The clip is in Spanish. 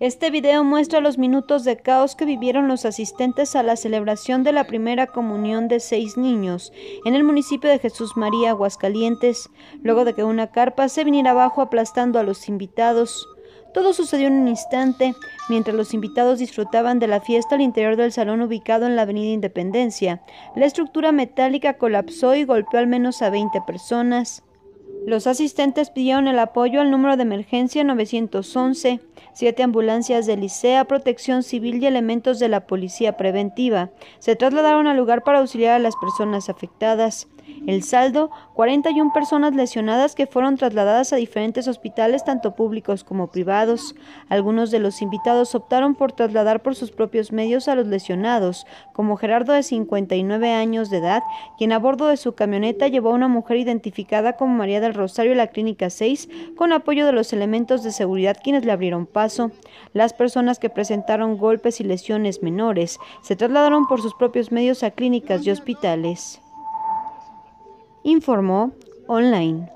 Este video muestra los minutos de caos que vivieron los asistentes a la celebración de la primera comunión de seis niños en el municipio de Jesús María, Aguascalientes, luego de que una carpa se viniera abajo aplastando a los invitados. Todo sucedió en un instante, mientras los invitados disfrutaban de la fiesta al interior del salón ubicado en la Avenida Independencia. La estructura metálica colapsó y golpeó al menos a 20 personas. Los asistentes pidieron el apoyo al número de emergencia 911, siete ambulancias de Licea, Protección Civil y elementos de la Policía Preventiva. Se trasladaron al lugar para auxiliar a las personas afectadas. El saldo, 41 personas lesionadas que fueron trasladadas a diferentes hospitales, tanto públicos como privados. Algunos de los invitados optaron por trasladar por sus propios medios a los lesionados, como Gerardo de 59 años de edad, quien a bordo de su camioneta llevó a una mujer identificada como María del Rosario a la Clínica 6, con apoyo de los elementos de seguridad quienes le abrieron paso. Las personas que presentaron golpes y lesiones menores se trasladaron por sus propios medios a clínicas y hospitales informó online.